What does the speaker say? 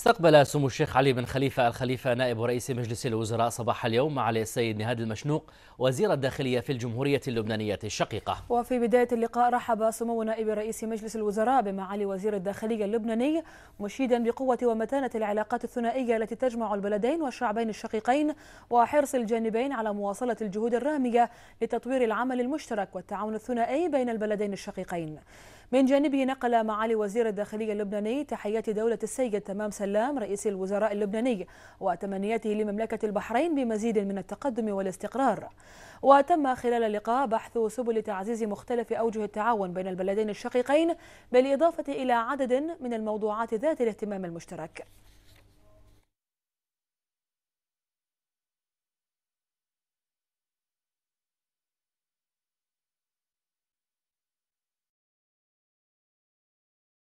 استقبل سمو الشيخ علي بن خليفة الخليفة نائب رئيس مجلس الوزراء صباح اليوم على السيد نهاد المشنوق وزير الداخلية في الجمهورية اللبنانية الشقيقة وفي بداية اللقاء رحب سمو نائب رئيس مجلس الوزراء بمعالي وزير الداخلية اللبناني مشيدا بقوة ومتانة العلاقات الثنائية التي تجمع البلدين والشعبين الشقيقين وحرص الجانبين على مواصلة الجهود الرامية لتطوير العمل المشترك والتعاون الثنائي بين البلدين الشقيقين من جانبه نقل معالي وزير الداخلية اللبناني تحيات دولة السيد تمام سلام رئيس الوزراء اللبناني وتمنياته لمملكة البحرين بمزيد من التقدم والاستقرار وتم خلال اللقاء بحث سبل تعزيز مختلف أوجه التعاون بين البلدين الشقيقين بالإضافة إلى عدد من الموضوعات ذات الاهتمام المشترك